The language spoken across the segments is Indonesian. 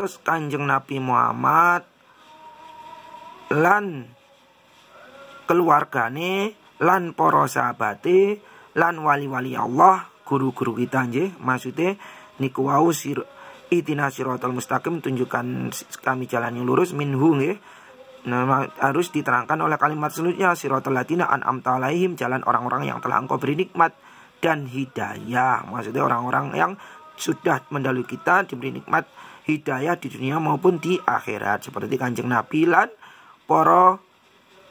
Terus Kanjeng Nabi Muhammad lan keluargane lan para sahabate lan wali-wali Allah guru-guru kita nggih maksudnya niku wau sir itina mustaqim tunjukkan kami jalan yang lurus minhu nggih Nah, harus diterangkan oleh kalimat selanjutnya siratal latina an'amta alaihim jalan orang-orang yang telah engkau beri nikmat dan hidayah maksudnya orang-orang yang sudah mendalui kita diberi nikmat hidayah di dunia maupun di akhirat seperti kanjeng Nabi lan poro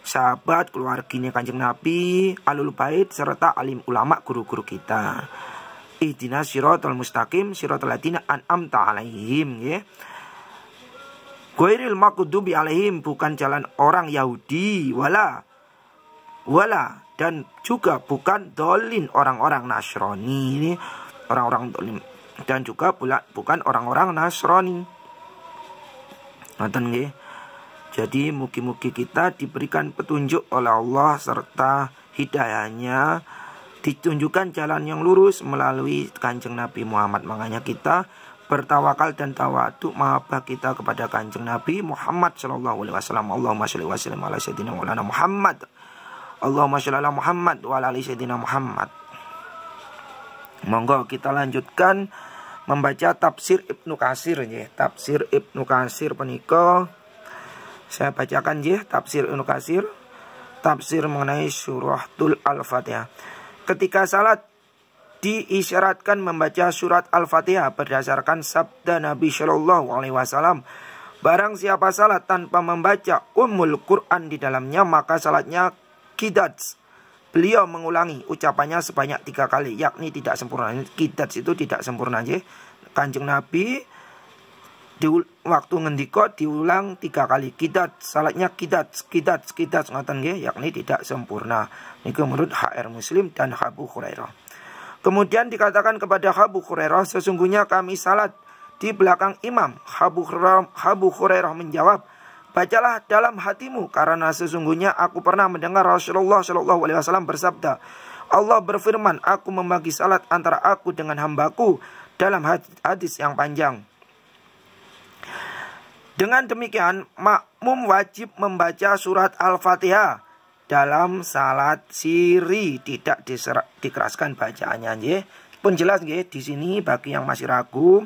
sahabat keluarganya kanjeng Nabi alul bait serta alim ulama guru-guru kita ihdina siratal mustaqim siratal an an'amta alaihim ya Gairil makudubi alaihim bukan jalan orang Yahudi wala wala dan juga bukan dolin orang-orang Nasrani ini orang-orang dolin dan juga pula bukan orang-orang Nasrani. Ngoten nggih. Jadi mugi-mugi kita diberikan petunjuk oleh Allah serta hidayahnya ditunjukkan jalan yang lurus melalui kanjeng Nabi Muhammad. Makanya kita bertawakal dan tawadu mahabbah kita kepada kanjeng Nabi Muhammad Shallallahu Alaihi Wasallam. Allahumma sholli wa sallim ala sayyidina Maulana Muhammad. Allahumma sholli ala Muhammad wa ala ali Muhammad. Monggo kita lanjutkan membaca tafsir Ibnu Kasir ya. Tafsir Ibnu Kasir penika saya bacakan ya tafsir Ibnu Kasir tafsir mengenai suratul Al-Fatihah. Ketika salat diisyaratkan membaca surat Al-Fatihah berdasarkan sabda Nabi Shallallahu alaihi wasallam Barang siapa salat tanpa membaca umul Quran di dalamnya maka salatnya kidats Beliau mengulangi ucapannya sebanyak tiga kali, yakni tidak sempurna. kita itu tidak sempurna. aja Kanjeng Nabi di waktu ngendiko diulang tiga kali. kita salatnya kita kita kita sengatan ya, yakni tidak sempurna. Ini menurut HR Muslim dan habu Hurairah. Kemudian dikatakan kepada habu Hurairah, sesungguhnya kami salat di belakang imam. habu Hurairah menjawab, bacalah dalam hatimu karena sesungguhnya aku pernah mendengar Rasulullah Shallallahu Alaihi Wasallam bersabda, Allah berfirman, aku membagi salat antara aku dengan hambaku dalam hadis yang panjang. Dengan demikian, makmum wajib membaca surat Al-Fatihah dalam salat siri tidak diserah, dikeraskan bacaannya Pun jelas di sini bagi yang masih ragu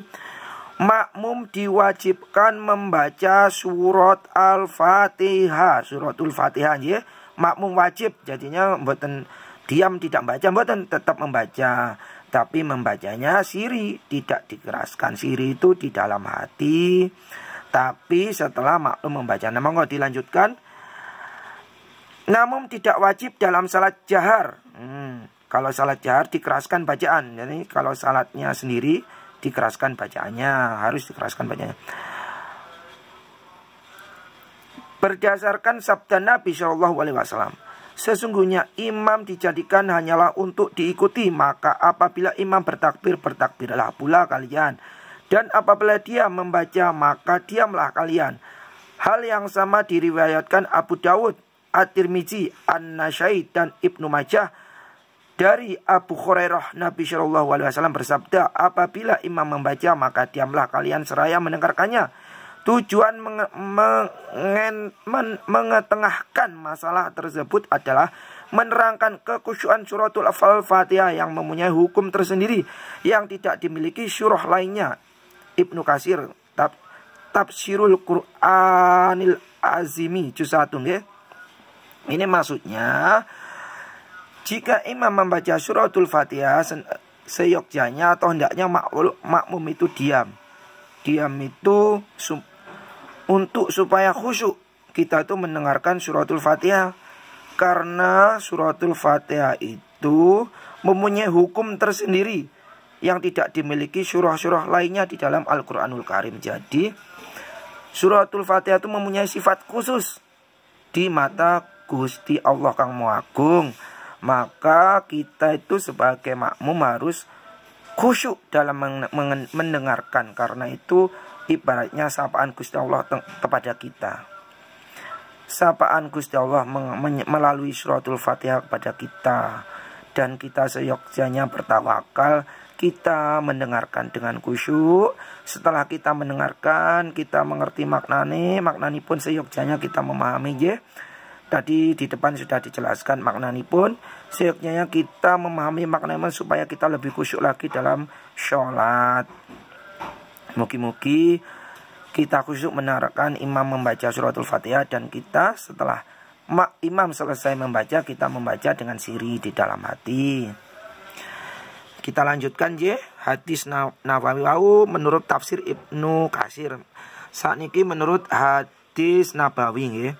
makmum diwajibkan membaca surat Al-Fatihah, suratul Fatihah ya. Makmum wajib jadinya mboten diam tidak baca, mboten tetap membaca, tapi membacanya siri, tidak dikeraskan. Siri itu di dalam hati, tapi setelah makmum membaca. Nah, monggo dilanjutkan. Namun tidak wajib dalam salat jahar. Hmm, kalau salat jahar dikeraskan bacaan. Jadi kalau salatnya sendiri dikeraskan bacaannya harus dikeraskan bacaannya berdasarkan sabda Nabi Shallallahu Alaihi Wasallam sesungguhnya imam dijadikan hanyalah untuk diikuti maka apabila imam bertakbir bertakbirlah pula kalian dan apabila dia membaca maka diamlah kalian hal yang sama diriwayatkan Abu Dawud At-Tirmizi An-Nasyai dan Ibnu Majah dari Abu Hurairah Nabi Shallallahu Alaihi Wasallam bersabda, apabila imam membaca maka diamlah kalian seraya mendengarkannya. Tujuan mengetengahkan masalah tersebut adalah menerangkan kekhusyuan suratul Al-Fatihah yang mempunyai hukum tersendiri yang tidak dimiliki surah lainnya. Ibnu Kasir tab Tafsirul Qur'anil Azimi juz 1 Ini maksudnya jika imam membaca suratul fatihah seyogjanya atau hendaknya makmum, itu diam. Diam itu untuk supaya khusyuk kita itu mendengarkan suratul fatihah. Karena suratul fatihah itu mempunyai hukum tersendiri yang tidak dimiliki surah-surah lainnya di dalam Al-Quranul Karim. Jadi suratul fatihah itu mempunyai sifat khusus di mata Gusti Allah Kang Muagung maka kita itu sebagai makmum harus khusyuk dalam mendengarkan karena itu ibaratnya sapaan Gusti Allah kepada kita sapaan Gusti Allah melalui suratul Fatihah kepada kita dan kita seyogjanya bertawakal kita mendengarkan dengan khusyuk setelah kita mendengarkan kita mengerti maknani maknani pun seyogjanya kita memahami ya Tadi di depan sudah dijelaskan maknanya pun. seyoknya kita memahami makna maknanya supaya kita lebih khusyuk lagi dalam sholat. Mugi-mugi kita khusyuk menarakan imam membaca suratul fatihah dan kita setelah imam selesai membaca kita membaca dengan siri di dalam hati. Kita lanjutkan je hadis Nawawi wau menurut tafsir Ibnu Kasir. Saat ini menurut hadis Nabawi ya.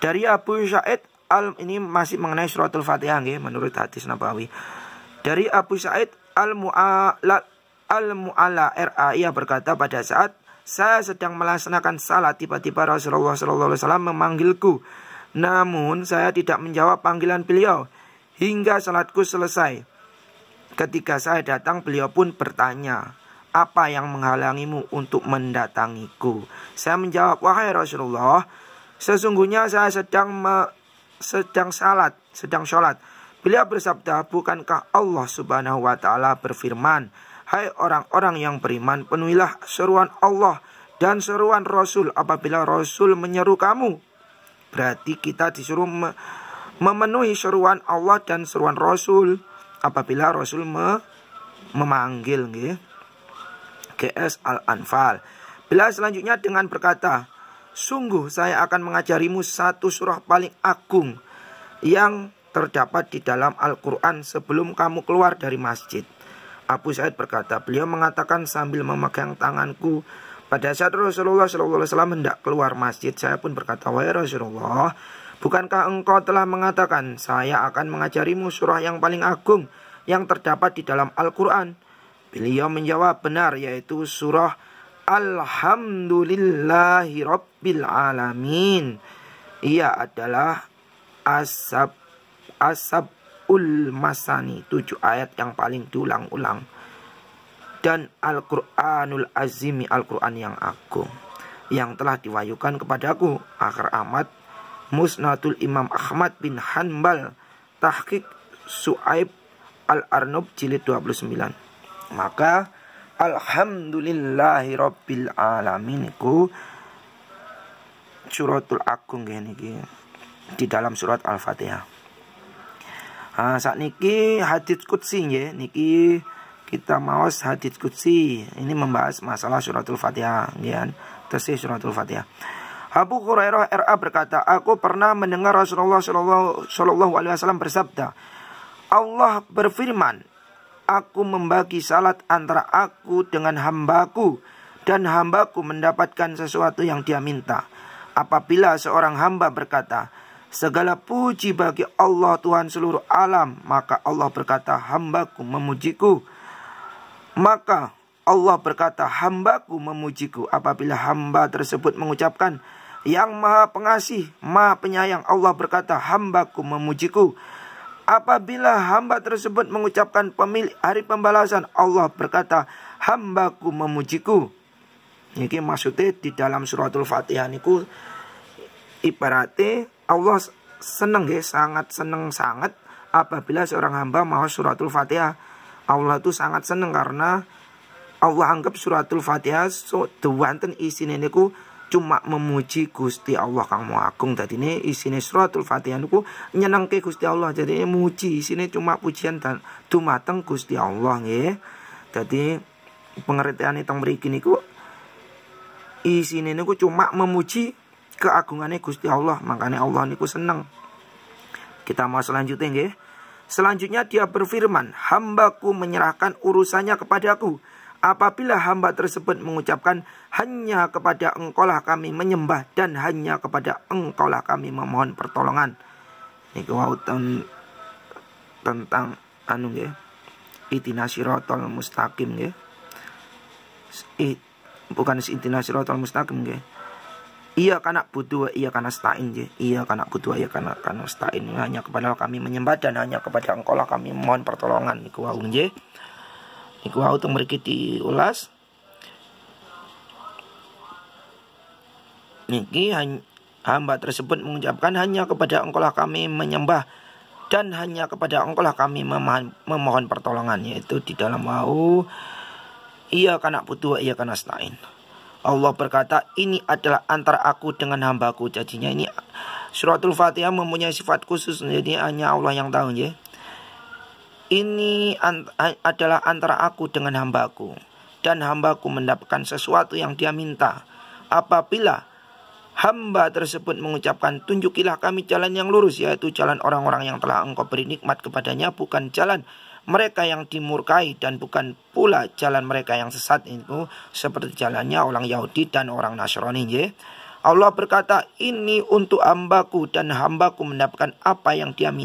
Dari Abu Sa'id Al ini masih mengenai suratul Fatihah nggih menurut hadis Nabawi. Dari Abu Sa'id Al Mu'ala Al Mu'ala RA ia berkata pada saat saya sedang melaksanakan salat tiba-tiba Rasulullah alaihi wasallam memanggilku. Namun saya tidak menjawab panggilan beliau hingga salatku selesai. Ketika saya datang beliau pun bertanya, "Apa yang menghalangimu untuk mendatangiku?" Saya menjawab, "Wahai Rasulullah, Sesungguhnya saya sedang me, sedang salat, sedang sholat. Beliau bersabda, bukankah Allah subhanahu wa ta'ala berfirman, Hai orang-orang yang beriman, penuhilah seruan Allah dan seruan Rasul apabila Rasul menyeru kamu. Berarti kita disuruh me memenuhi seruan Allah dan seruan Rasul apabila Rasul me memanggil. Gitu. GS Al-Anfal. Bila selanjutnya dengan berkata, Sungguh saya akan mengajarimu satu surah paling agung yang terdapat di dalam Al-Quran sebelum kamu keluar dari masjid. Abu Said berkata, beliau mengatakan sambil memegang tanganku. Pada saat Rasulullah SAW hendak keluar masjid, saya pun berkata, Wahai Rasulullah, bukankah engkau telah mengatakan, saya akan mengajarimu surah yang paling agung yang terdapat di dalam Al-Quran? Beliau menjawab, benar, yaitu surah Alhamdulillahi Rabbil Alamin Ia adalah Asab Asab ul masani Tujuh ayat yang paling diulang-ulang Dan Al-Quranul Azimi Al-Quran yang agung Yang telah diwayukan kepadaku Akhir amat Musnadul Imam Ahmad bin Hanbal Tahqiq Su'aib Al-Arnub jilid 29 Maka Alhamdulillahi Rabbil Alamin Iku Suratul Agung niki di dalam surat Al-Fatihah. Nah, saat niki hadits kudsi ya niki kita mawas hadits kudsi Ini membahas masalah suratul Fatihah nggih. Kan? Tersih suratul Fatihah. Abu Hurairah RA berkata, aku pernah mendengar Rasulullah Shallallahu Alaihi Wasallam bersabda, Allah berfirman, aku membagi salat antara aku dengan hambaku dan hambaku mendapatkan sesuatu yang dia minta. Apabila seorang hamba berkata, segala puji bagi Allah Tuhan seluruh alam, maka Allah berkata, hambaku memujiku. Maka Allah berkata, hambaku memujiku. Apabila hamba tersebut mengucapkan, yang maha pengasih, maha penyayang, Allah berkata, hambaku memujiku. Apabila hamba tersebut mengucapkan pemilik hari pembalasan, Allah berkata, hambaku memujiku. Ini maksudnya di dalam suratul fatihah niku ibaratnya Allah seneng ya, sangat seneng sangat apabila seorang hamba mau suratul fatihah. Allah itu sangat seneng karena Allah anggap suratul fatihah so, the wanton isinya niku cuma memuji Gusti Allah kamu agung tadi ini isine suratul fatihah niku ke Gusti Allah jadi ini muji isine cuma pujian dan dumateng Gusti Allah nggih jadi pengertian teng mriki niku isine niku cuma memuji keagungannya Gusti Allah makanya Allah niku seneng kita mau selanjutnya nggih Selanjutnya dia berfirman, hambaku menyerahkan urusannya kepadaku Apabila hamba tersebut mengucapkan hanya kepada engkaulah kami menyembah dan hanya kepada engkaulah kami memohon pertolongan. Ini kewautan tentang anu ya. Itina sirotol mustaqim ya. It, bukan itina sirotol mustaqim ya. Iya kanak butuh, iya kanak stain je. Iya kanak butuh, iya kanak kanak stain. Hanya kepada kami menyembah dan hanya kepada engkaulah kami mohon pertolongan. Iku wau je. Iku wau teng mriki diulas niki hamba tersebut mengucapkan hanya kepada engkaulah kami menyembah dan hanya kepada engkaulah kami memohon, memohon pertolongan yaitu di dalam wau ia kana putu ia kana stain Allah berkata ini adalah antara aku dengan hambaku jadinya ini suratul fatihah mempunyai sifat khusus jadi hanya Allah yang tahu ya ini an adalah antara aku dengan hambaku. Dan hambaku mendapatkan sesuatu yang dia minta. Apabila hamba tersebut mengucapkan tunjukilah kami jalan yang lurus yaitu jalan orang-orang yang telah engkau beri nikmat kepadanya bukan jalan mereka yang dimurkai dan bukan pula jalan mereka yang sesat itu seperti jalannya orang Yahudi dan orang Nasrani ya. Allah berkata ini untuk hambaku dan hambaku mendapatkan apa yang dia minta